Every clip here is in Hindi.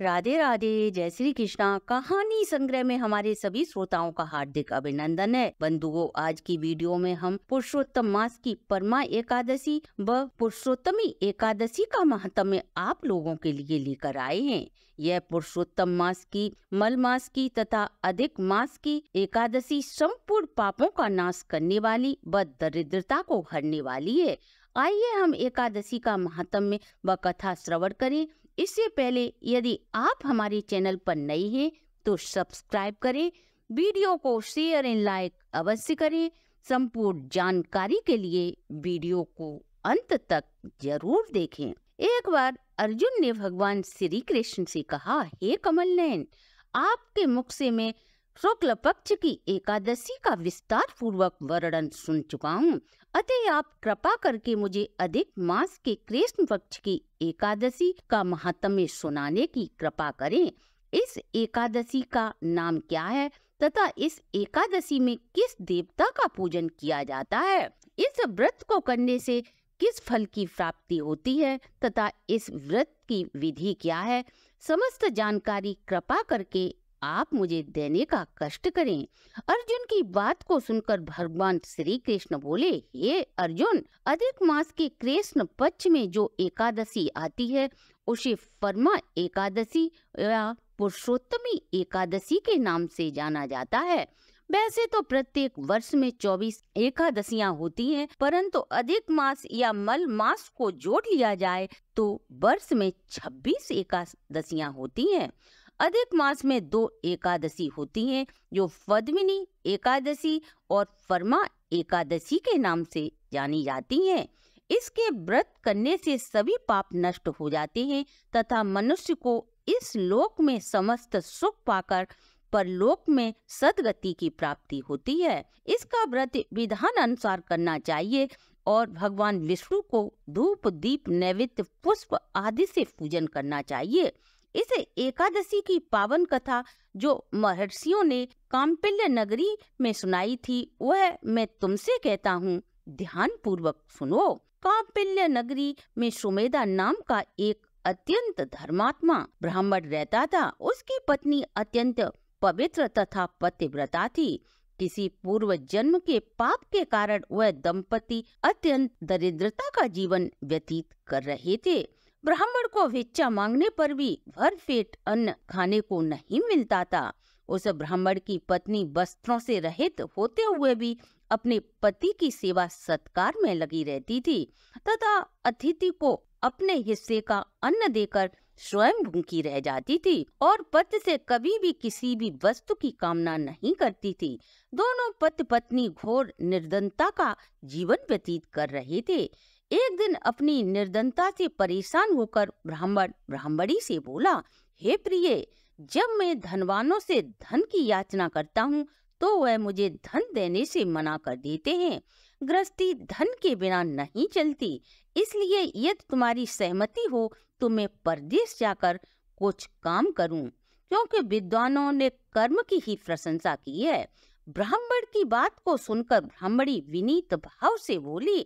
राधे राधे जय श्री कृष्णा कहानी संग्रह में हमारे सभी श्रोताओं का हार्दिक अभिनंदन है बंधुओं आज की वीडियो में हम पुरुषोत्तम मास की परमा एकादशी व पुरुषोत्तमी एकादशी का महात्म्य आप लोगों के लिए लेकर आए हैं यह पुरुषोत्तम मास की मल मास की तथा अधिक मास की एकादशी संपूर्ण पापों का नाश करने वाली व दरिद्रता को हरने वाली है आइए हम एकादशी का महात्म्य व कथा श्रवण करें इससे पहले यदि आप हमारे चैनल पर नए हैं तो सब्सक्राइब करें वीडियो को शेयर एंड लाइक अवश्य करें संपूर्ण जानकारी के लिए वीडियो को अंत तक जरूर देखें एक बार अर्जुन ने भगवान श्री कृष्ण से कहा हे कमल नयन आपके मुख से मैं शुक्ल पक्ष की एकादशी का विस्तार पूर्वक वर्णन सुन चुका हूँ अतः आप कृपा करके मुझे अधिक मास के कृष्ण पक्ष की एकादशी का महात्म्य सुनाने की कृपा करें इस एकादशी का नाम क्या है तथा इस एकादशी में किस देवता का पूजन किया जाता है इस व्रत को करने से किस फल की प्राप्ति होती है तथा इस व्रत की विधि क्या है समस्त जानकारी कृपा करके आप मुझे देने का कष्ट करें अर्जुन की बात को सुनकर भगवान श्री कृष्ण बोले हे अर्जुन अधिक मास के कृष्ण पक्ष में जो एकादशी आती है उसे फर्मा एकादशी या पुरुषोत्तमी एकादशी के नाम से जाना जाता है वैसे तो प्रत्येक वर्ष में 24 एकादशियां होती हैं, परंतु अधिक मास या मल मास को जोड़ लिया जाए तो वर्ष में 26 एकादशियां होती हैं। अधिक मास में दो एकादशी होती हैं जो फदमिनी एकादशी और फर्मा एकादशी के नाम से जानी जाती हैं इसके व्रत करने से सभी पाप नष्ट हो जाते हैं तथा मनुष्य को इस लोक में समस्त सुख पाकर परलोक में सदगति की प्राप्ति होती है इसका व्रत विधान अनुसार करना चाहिए और भगवान विष्णु को धूप दीप नैवेद्य पुष्प आदि से पूजन करना चाहिए इस एकादशी की पावन कथा जो महर्षियों ने कामपिल्य नगरी में सुनाई थी वह मैं तुमसे कहता हूँ ध्यान पूर्वक सुनो कामपिल्य नगरी में सुमेधा नाम का एक अत्यंत धर्मात्मा ब्राह्मण रहता था उसकी पत्नी अत्यंत पवित्र तथा पतिव्रता थी किसी पूर्व जन्म के पाप के कारण वह दंपति अत्यंत दरिद्रता का जीवन व्यतीत कर रहे थे ब्राह्मण को भिक्षा मांगने पर भी पेट अन्न खाने को नहीं मिलता था उस ब्राह्मण की पत्नी वस्त्रों से रहित होते हुए भी अपने पति की सेवा सत्कार में लगी रहती थी तथा अतिथि को अपने हिस्से का अन्न देकर स्वयं भूखी रह जाती थी और पति से कभी भी किसी भी वस्तु की कामना नहीं करती थी दोनों पति पत्नी घोर निर्दनता का जीवन व्यतीत कर रहे थे एक दिन अपनी निर्धनता से परेशान होकर ब्राह्मण ब्राह्मणी से बोला हे प्रिय जब मैं धनवानों से धन की याचना करता हूँ तो वह मुझे धन देने से मना कर देते हैं गृहस्थी धन के बिना नहीं चलती इसलिए यदि तुम्हारी सहमति हो तो मैं परदेश जाकर कुछ काम करूं क्योंकि विद्वानों ने कर्म की ही प्रशंसा की है ब्राह्मण की बात को सुनकर ब्राह्मणी विनीत भाव से बोली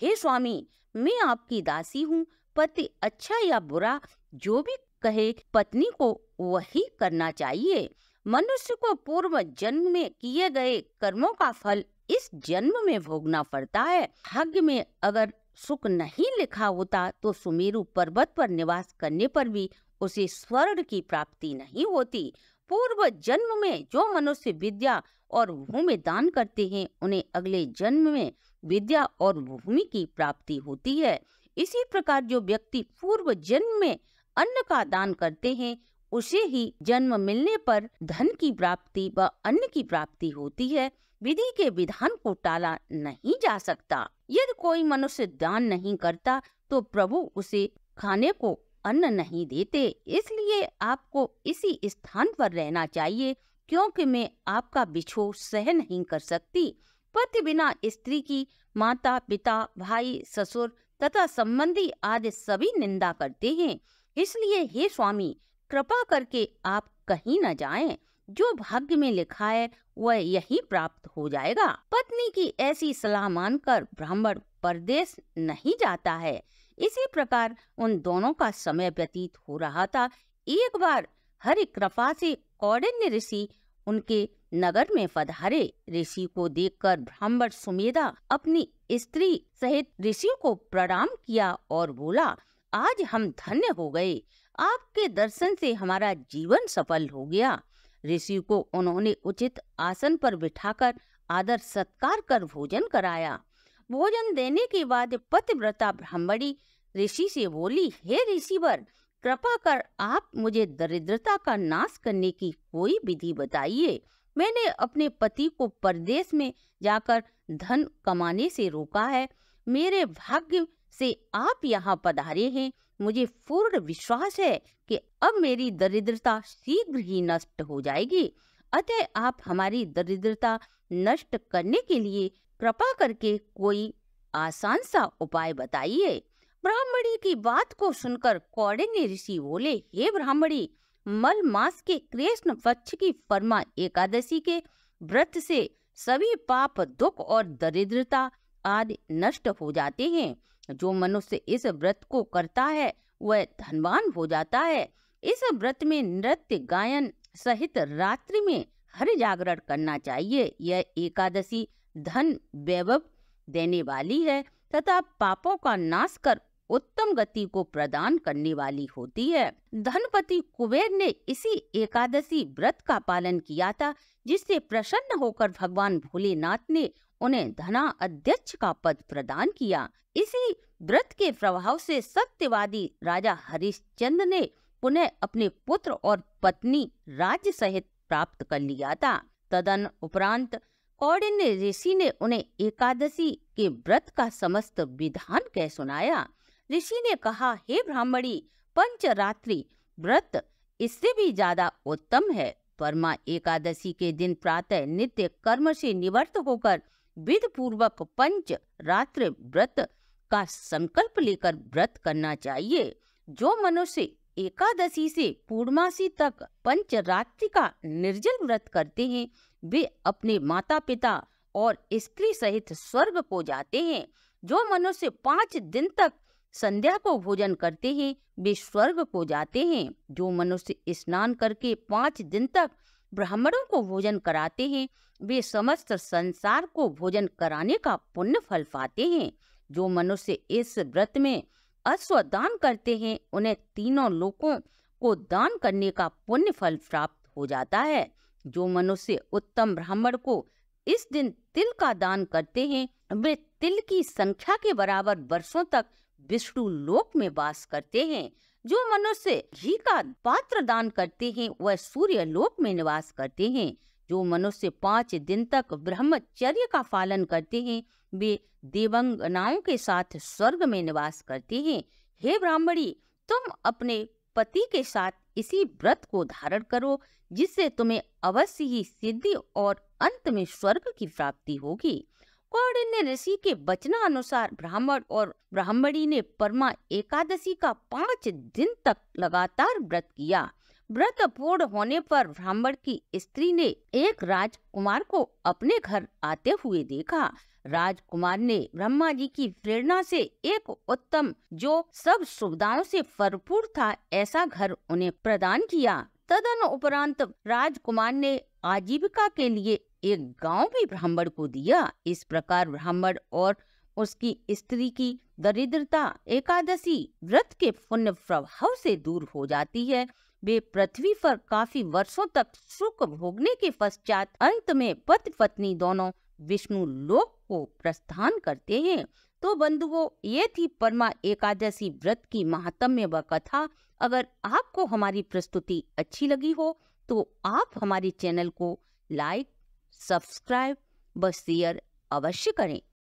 हे स्वामी मैं आपकी दासी हूँ पति अच्छा या बुरा जो भी कहे पत्नी को वही करना चाहिए मनुष्य को पूर्व जन्म में किए गए कर्मों का फल इस जन्म में भोगना पड़ता है भाग्य में अगर सुख नहीं लिखा होता तो सुमेरु पर्वत पर निवास करने पर भी उसे स्वर्ण की प्राप्ति नहीं होती पूर्व जन्म में जो मनुष्य विद्या और भूमि दान करते हैं उन्हें अगले जन्म में विद्या और भूमि की प्राप्ति होती है इसी प्रकार जो व्यक्ति पूर्व जन्म में अन्न का दान करते हैं उसे ही जन्म मिलने पर धन की प्राप्ति व अन्न की प्राप्ति होती है विधि के विधान को टाला नहीं जा सकता यदि कोई मनुष्य दान नहीं करता तो प्रभु उसे खाने को अन्न नहीं देते इसलिए आपको इसी स्थान पर रहना चाहिए क्योंकि मैं आपका बिछो सह नहीं कर सकती पति बिना स्त्री की माता पिता भाई ससुर तथा संबंधी आदि सभी निंदा करते हैं इसलिए हे स्वामी कृपा करके आप कहीं न जाएं। जो भाग्य में लिखा है वह यही प्राप्त हो जाएगा पत्नी की ऐसी सलाह मानकर ब्राह्मण परदेश नहीं जाता है इसी प्रकार उन दोनों का समय व्यतीत हो रहा था एक बार हरि कृपा से कौड़ ऋषि उनके नगर में पधारे ऋषि को देखकर ब्राह्मण सुमेधा अपनी स्त्री सहित ऋषि को प्रणाम किया और बोला आज हम धन्य हो गए आपके दर्शन से हमारा जीवन सफल हो गया ऋषि को उन्होंने उचित आसन पर बिठाकर आदर सत्कार कर भोजन कराया भोजन देने के बाद पतिव्रता ब्राह्मणी ऋषि से बोली हे ऋषिवर कृपा कर आप मुझे दरिद्रता का नाश करने की कोई विधि बताइए मैंने अपने पति को परदेश में जाकर धन कमाने से रोका है मेरे भाग्य से आप यहाँ पधारे हैं मुझे पूर्ण विश्वास है कि अब मेरी दरिद्रता शीघ्र ही नष्ट हो जाएगी अतः आप हमारी दरिद्रता नष्ट करने के लिए कृपा करके कोई आसान सा उपाय बताइए ब्राह्मणी की बात को सुनकर कौड़िन्य ऋषि बोले हे ब्राह्मणी मल मास के कृष्ण पक्ष की परमा एकादशी के व्रत से सभी पाप दुख और दरिद्रता आदि नष्ट हो जाते हैं जो मनुष्य इस व्रत को करता है वह धनवान हो जाता है इस व्रत में नृत्य गायन सहित रात्रि में हर जागरण करना चाहिए यह एकादशी धन वैभव देने वाली है तथा पापों का नाश कर उत्तम गति को प्रदान करने वाली होती है धनपति कुबेर ने इसी एकादशी व्रत का पालन किया था जिससे प्रसन्न होकर भगवान भोलेनाथ ने उन्हें धना अध्यक्ष का पद प्रदान किया इसी व्रत के प्रभाव से सत्यवादी राजा हरिश्चंद ने पुनः अपने पुत्र और पत्नी राज्य सहित प्राप्त कर लिया था तदन उपरांत कौड़िन्य ऋषि ने उन्हें एकादशी के व्रत का समस्त विधान कह सुनाया ऋषि ने कहा हे ब्राह्मणी पंचरात्रि व्रत इससे भी ज्यादा उत्तम है परमा एकादशी के दिन प्रातः नित्य कर्म से निवर्त होकर विध पूर्वक पंच रात्र व्रत का संकल्प लेकर व्रत करना चाहिए जो मनुष्य एकादशी से पूर्णमासी तक पंच रात्रि का निर्जल व्रत करते हैं वे अपने माता पिता और स्त्री सहित स्वर्ग को जाते हैं जो मनुष्य पांच दिन तक संध्या को भोजन करते ही वे स्वर्ग को जाते हैं जो मनुष्य स्नान करके पांच दिन तक ब्राह्मणों को भोजन कराते हैं वे समस्त संसार को भोजन कराने का पुण्य फल पाते हैं जो मनुष्य इस व्रत में अश्व दान करते हैं उन्हें तीनों लोकों को दान करने का पुण्य फल प्राप्त हो जाता है जो मनुष्य उत्तम ब्राह्मण को इस दिन तिल का दान करते हैं वे तिल की संख्या के बराबर वर्षों तक विष्णु लोक में वास करते हैं जो मनुष्य घी का पात्र दान करते हैं वह सूर्य लोक में निवास करते हैं जो मनुष्य पांच दिन तक ब्रह्मचर्य का पालन करते हैं वे देवंगनाओं के साथ स्वर्ग में निवास करते हैं हे ब्राह्मणी तुम अपने पति के साथ इसी व्रत को धारण करो जिससे तुम्हें अवश्य ही सिद्धि और अंत में स्वर्ग की प्राप्ति होगी और ऋषि के बचना अनुसार ब्राह्मण और ब्राह्मणी ने परमा एकादशी का पांच दिन तक लगातार व्रत किया व्रत पूर्ण होने पर ब्राह्मण की स्त्री ने एक राजकुमार को अपने घर आते हुए देखा राजकुमार ने ब्रह्मा जी की प्रेरणा से एक उत्तम जो सब सुविधाओं से भरपूर था ऐसा घर उन्हें प्रदान किया तदन उपरांत राजकुमार ने आजीविका के लिए एक गांव भी ब्राह्मण को दिया इस प्रकार ब्राह्मण और उसकी स्त्री की दरिद्रता एकादशी व्रत के पुण्य प्रभाव से दूर हो जाती है वे पृथ्वी पर काफी वर्षों तक सुख भोगने के पश्चात अंत में पति पत्नी दोनों विष्णु लोक को प्रस्थान करते हैं तो बंधुओं ये थी परमा एकादशी व्रत की महात्म्य व कथा अगर आपको हमारी प्रस्तुति अच्छी लगी हो तो आप हमारे चैनल को लाइक सब्सक्राइब व शेयर अवश्य करें